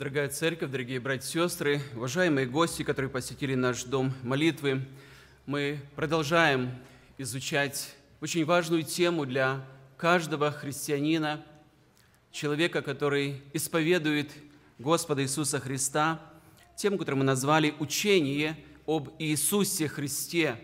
Дорогая церковь, дорогие братья и сестры, уважаемые гости, которые посетили наш дом молитвы, мы продолжаем изучать очень важную тему для каждого христианина, человека, который исповедует Господа Иисуса Христа, тему, которую мы назвали «Учение об Иисусе Христе».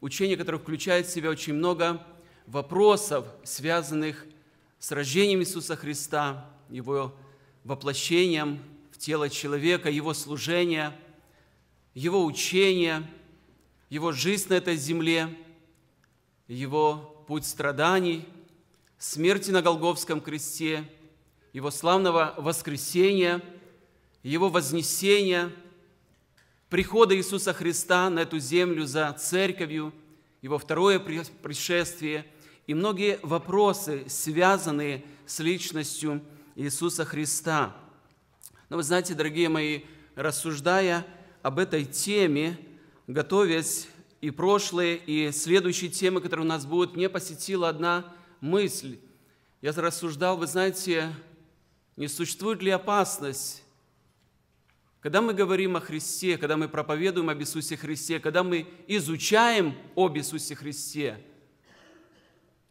Учение, которое включает в себя очень много вопросов, связанных с рождением Иисуса Христа, Его воплощением в тело человека, его служение, его учение, его жизнь на этой земле, его путь страданий, смерти на Голговском кресте, его славного воскресения, его вознесения, прихода Иисуса Христа на эту землю за церковью, его второе пришествие – и многие вопросы, связанные с личностью Иисуса Христа. Но вы знаете, дорогие мои, рассуждая об этой теме, готовясь и прошлые, и следующие темы, которые у нас будут, мне посетила одна мысль. Я рассуждал, вы знаете, не существует ли опасность, когда мы говорим о Христе, когда мы проповедуем об Иисусе Христе, когда мы изучаем об Иисусе Христе,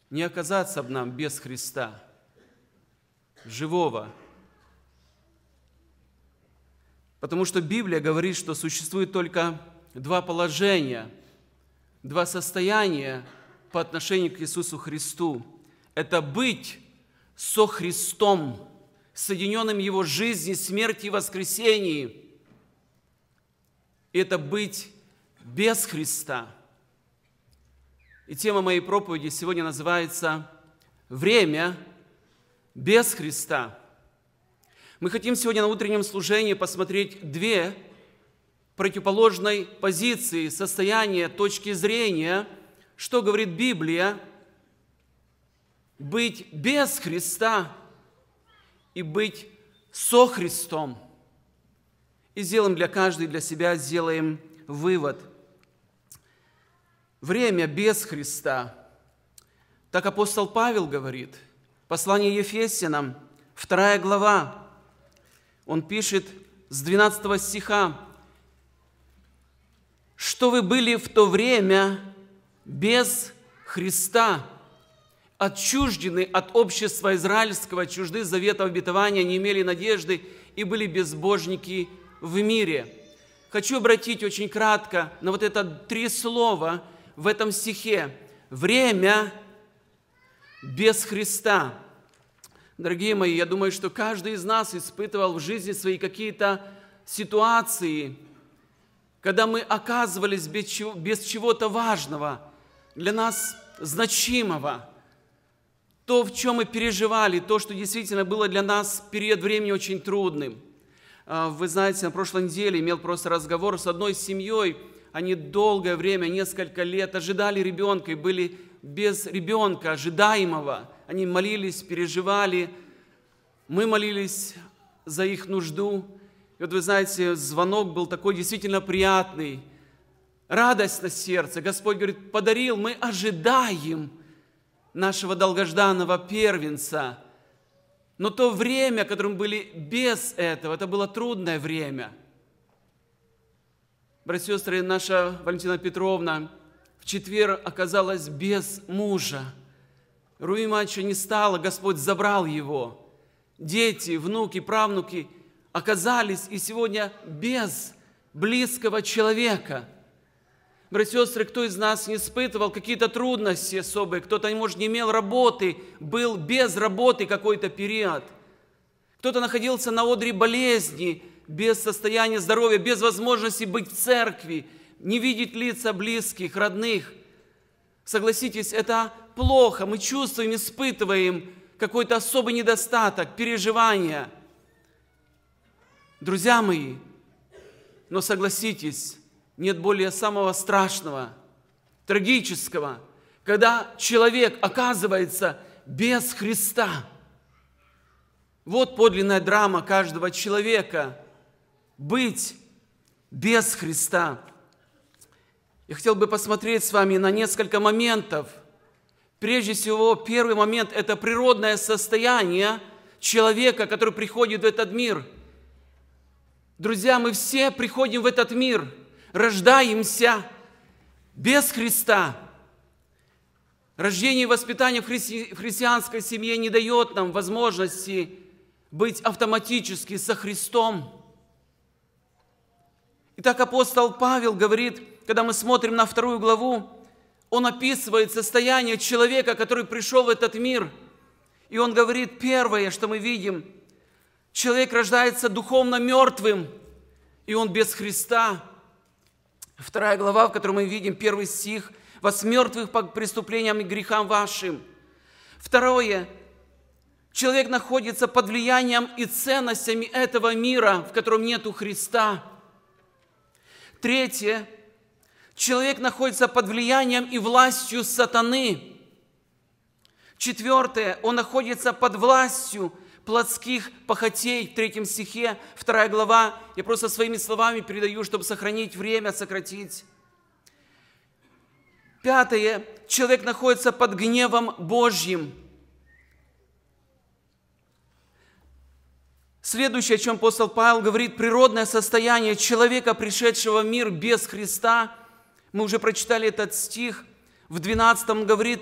не оказаться нам без Христа – живого. Потому что Библия говорит, что существует только два положения, два состояния по отношению к Иисусу Христу. Это быть со Христом, соединенным Его жизни, смерти и воскресении. И это быть без Христа. И тема моей проповеди сегодня называется «Время без Христа. Мы хотим сегодня на утреннем служении посмотреть две противоположной позиции, состояния, точки зрения, что говорит Библия, быть без Христа и быть со Христом. И сделаем для каждой, для себя сделаем вывод. Время без Христа. Так апостол Павел говорит – Послание Ефесянам, 2 глава, он пишет с 12 стиха, что вы были в то время без Христа, отчуждены от общества израильского, чужды завета обетования, не имели надежды и были безбожники в мире. Хочу обратить очень кратко на вот это три слова в этом стихе. Время – без Христа. Дорогие мои, я думаю, что каждый из нас испытывал в жизни свои какие-то ситуации, когда мы оказывались без, чего, без чего-то важного, для нас значимого. То, в чем мы переживали, то, что действительно было для нас период времени очень трудным. А, вы знаете, на прошлой неделе имел просто разговор с одной семьей, они долгое время, несколько лет ожидали ребенка и были без ребенка, ожидаемого. Они молились, переживали. Мы молились за их нужду. И вот вы знаете, звонок был такой действительно приятный. Радость на сердце. Господь говорит, подарил, мы ожидаем нашего долгожданного первенца. Но то время, которым были без этого, это было трудное время. Братья и сестры, наша Валентина Петровна – четверг оказалась без мужа. Руима еще не стало, Господь забрал его. Дети, внуки, правнуки оказались и сегодня без близкого человека. Братья и сестры, кто из нас не испытывал какие-то трудности особые, кто-то, может, не имел работы, был без работы какой-то период, кто-то находился на одре болезни, без состояния здоровья, без возможности быть в церкви – не видеть лица близких, родных. Согласитесь, это плохо. Мы чувствуем, испытываем какой-то особый недостаток, переживания. Друзья мои, но согласитесь, нет более самого страшного, трагического, когда человек оказывается без Христа. Вот подлинная драма каждого человека – быть без Христа – я хотел бы посмотреть с вами на несколько моментов. Прежде всего, первый момент – это природное состояние человека, который приходит в этот мир. Друзья, мы все приходим в этот мир, рождаемся без Христа. Рождение и воспитание в, христи... в христианской семье не дает нам возможности быть автоматически со Христом. Итак, апостол Павел говорит – когда мы смотрим на вторую главу, он описывает состояние человека, который пришел в этот мир. И он говорит, первое, что мы видим, человек рождается духовно мертвым, и он без Христа. Вторая глава, в которой мы видим первый стих, «Вас мертвых по преступлениям и грехам вашим». Второе, человек находится под влиянием и ценностями этого мира, в котором нету Христа. Третье, Человек находится под влиянием и властью сатаны. Четвертое, он находится под властью плотских похотей в третьем стихе, вторая глава. Я просто своими словами передаю, чтобы сохранить время, сократить. Пятое, человек находится под гневом Божьим. Следующее, о чем апостол Павел говорит, природное состояние человека, пришедшего в мир без Христа – мы уже прочитали этот стих, в 12 говорит,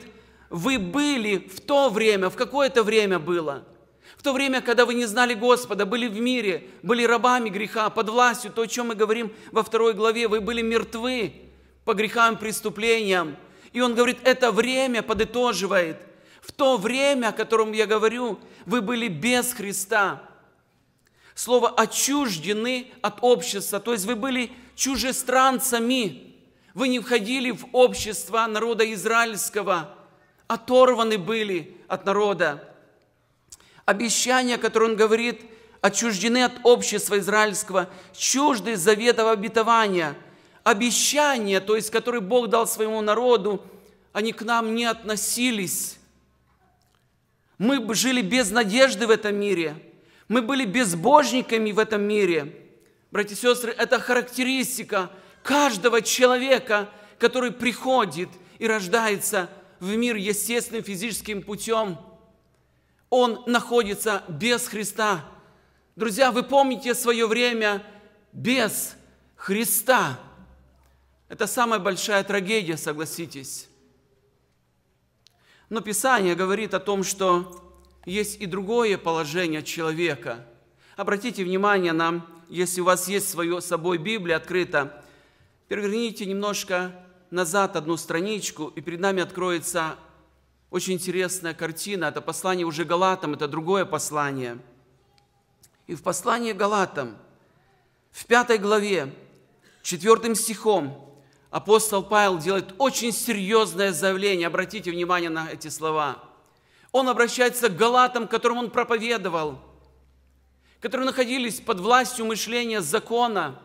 вы были в то время, в какое-то время было, в то время, когда вы не знали Господа, были в мире, были рабами греха, под властью, то, о чем мы говорим во второй главе, вы были мертвы по грехам, преступлениям. И он говорит, это время подытоживает. В то время, о котором я говорю, вы были без Христа. Слово «отчуждены от общества», то есть вы были чужестранцами. Вы не входили в общество народа израильского, оторваны были от народа. Обещание, которые он говорит, отчуждены от общества израильского, чужды заветов обетования. Обещания, то есть, которые Бог дал своему народу, они к нам не относились. Мы жили без надежды в этом мире. Мы были безбожниками в этом мире. Братья и сестры, это характеристика – каждого человека, который приходит и рождается в мир естественным физическим путем, он находится без Христа. Друзья, вы помните свое время без Христа. Это самая большая трагедия, согласитесь. Но Писание говорит о том, что есть и другое положение человека. Обратите внимание нам, если у вас есть свое собой Библия открыта, Переверните немножко назад одну страничку, и перед нами откроется очень интересная картина. Это послание уже Галатам, это другое послание. И в послании Галатам, в пятой главе, четвертым стихом, апостол Павел делает очень серьезное заявление. Обратите внимание на эти слова. Он обращается к Галатам, которым он проповедовал, которые находились под властью мышления закона –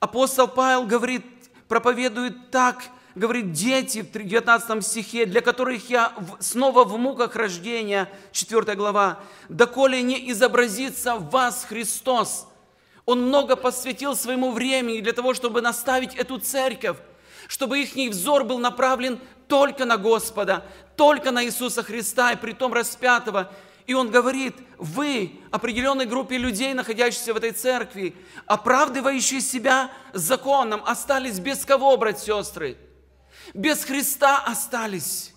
Апостол Павел говорит, проповедует так, говорит, дети в 19 стихе, для которых я снова в муках рождения, 4 глава, «Доколе не изобразится в вас Христос». Он много посвятил своему времени для того, чтобы наставить эту церковь, чтобы их взор был направлен только на Господа, только на Иисуса Христа, и притом распятого – и он говорит, вы, определенной группе людей, находящихся в этой церкви, оправдывающие себя законом, остались без кого, брать сестры? Без Христа остались.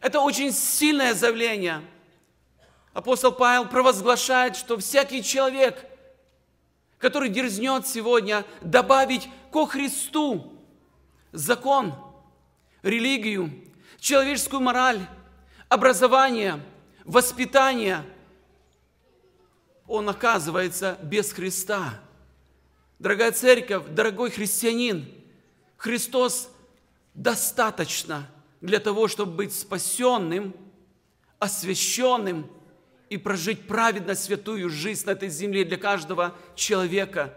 Это очень сильное заявление. Апостол Павел провозглашает, что всякий человек, который дерзнет сегодня добавить ко Христу закон, религию, человеческую мораль, образование – воспитания, он оказывается без Христа. Дорогая церковь, дорогой христианин, Христос достаточно для того, чтобы быть спасенным, освященным и прожить праведно святую жизнь на этой земле для каждого человека.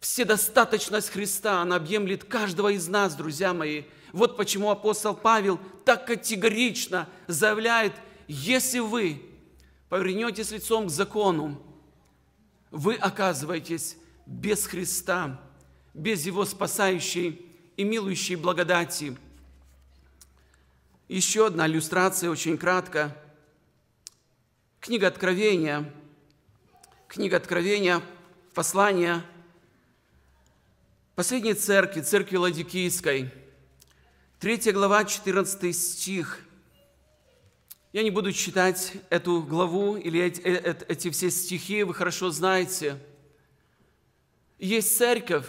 Вседостаточность Христа, она объемлет каждого из нас, друзья мои – вот почему апостол Павел так категорично заявляет, если вы повернетесь лицом к закону, вы оказываетесь без Христа, без Его спасающей и милующей благодати. Еще одна иллюстрация, очень кратко. Книга Откровения. Книга Откровения, послание последней церкви, церкви Ладикийской – 3 глава, 14 стих. Я не буду читать эту главу или эти э, э, все стихи, вы хорошо знаете. Есть церковь,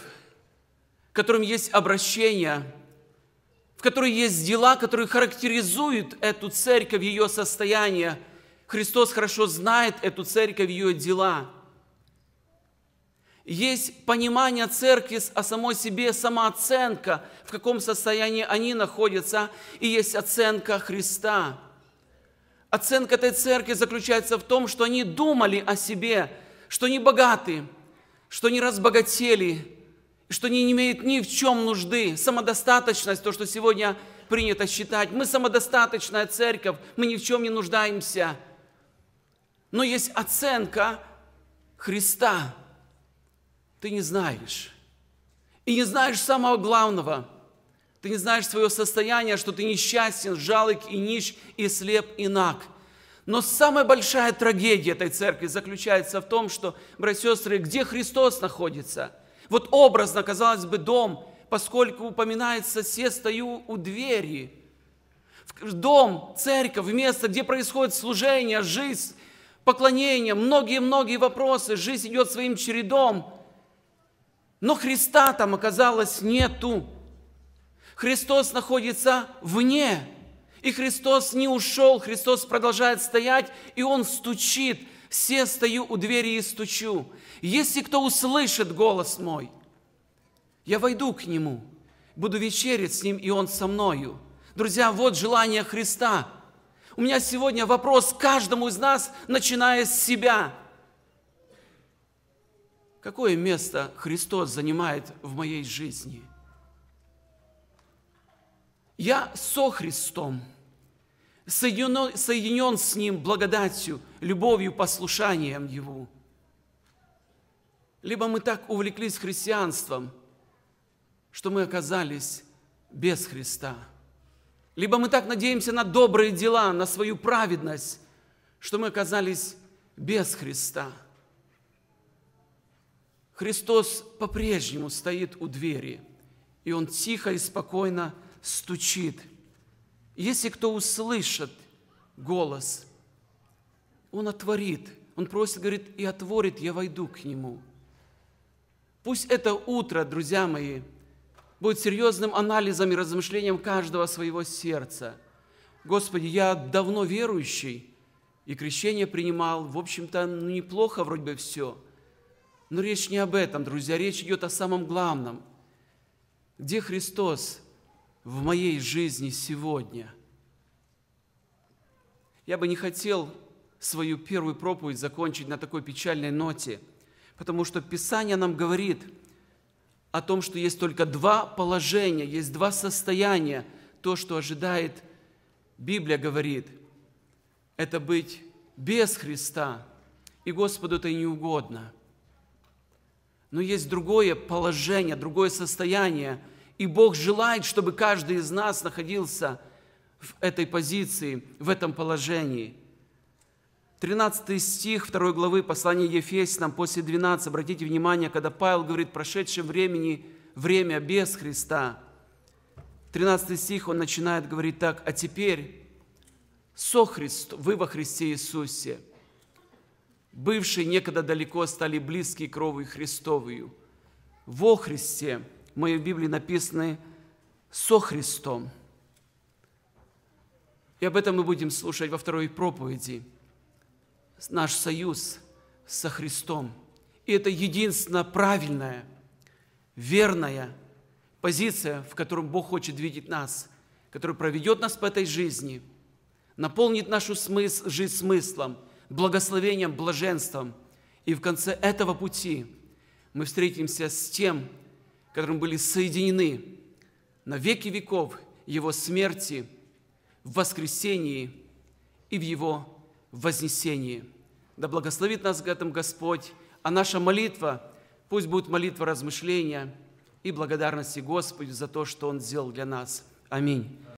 в которой есть обращение, в которой есть дела, которые характеризуют эту церковь, ее состояние. Христос хорошо знает эту церковь, ее дела – есть понимание церкви о самой себе, самооценка, в каком состоянии они находятся, и есть оценка Христа. Оценка этой церкви заключается в том, что они думали о себе, что они богаты, что они разбогатели, что они не имеют ни в чем нужды. Самодостаточность, то, что сегодня принято считать. Мы самодостаточная церковь, мы ни в чем не нуждаемся. Но есть оценка Христа – ты не знаешь. И не знаешь самого главного. Ты не знаешь свое состояние, что ты несчастен, жалок и нищ, и слеп, и наг. Но самая большая трагедия этой церкви заключается в том, что, братья и сестры, где Христос находится? Вот образно, казалось бы, дом, поскольку упоминается «се стою у двери». Дом, церковь, место, где происходит служение, жизнь, поклонение, многие-многие вопросы, жизнь идет своим чередом – но Христа там оказалось нету. Христос находится вне. И Христос не ушел, Христос продолжает стоять, и Он стучит. Все стою у двери и стучу. Если кто услышит голос мой, я войду к Нему, буду вечерить с Ним, и Он со мною. Друзья, вот желание Христа. У меня сегодня вопрос каждому из нас, начиная с себя – какое место Христос занимает в моей жизни. Я со Христом, соединен, соединен с Ним благодатью, любовью, послушанием Его. Либо мы так увлеклись христианством, что мы оказались без Христа. Либо мы так надеемся на добрые дела, на свою праведность, что мы оказались без Христа – Христос по-прежнему стоит у двери, и Он тихо и спокойно стучит. Если кто услышит голос, Он отворит. Он просит, говорит, и отворит, я войду к Нему. Пусть это утро, друзья мои, будет серьезным анализом и размышлением каждого своего сердца. Господи, я давно верующий, и крещение принимал, в общем-то, ну, неплохо вроде бы все – но речь не об этом, друзья, речь идет о самом главном. Где Христос в моей жизни сегодня? Я бы не хотел свою первую проповедь закончить на такой печальной ноте, потому что Писание нам говорит о том, что есть только два положения, есть два состояния. То, что ожидает Библия, говорит, это быть без Христа, и Господу это не угодно – но есть другое положение, другое состояние. И Бог желает, чтобы каждый из нас находился в этой позиции, в этом положении. 13 стих 2 главы послания Ефесянам после 12. Обратите внимание, когда Павел говорит прошедшем времени время без Христа. 13 стих он начинает говорить так, «А теперь со Христом, вы во Христе Иисусе» бывшие некогда далеко, стали близки кровью Христовую. Во Христе, в моей Библии написаны «со Христом». И об этом мы будем слушать во второй проповеди. Наш союз со Христом. И это единственная правильная, верная позиция, в которой Бог хочет видеть нас, который проведет нас по этой жизни, наполнит нашу смысл, жизнь смыслом – благословением, блаженством. И в конце этого пути мы встретимся с тем, которым были соединены на веки веков Его смерти, в воскресении и в Его вознесении. Да благословит нас к этому Господь, а наша молитва пусть будет молитва размышления и благодарности Господу за то, что Он сделал для нас. Аминь.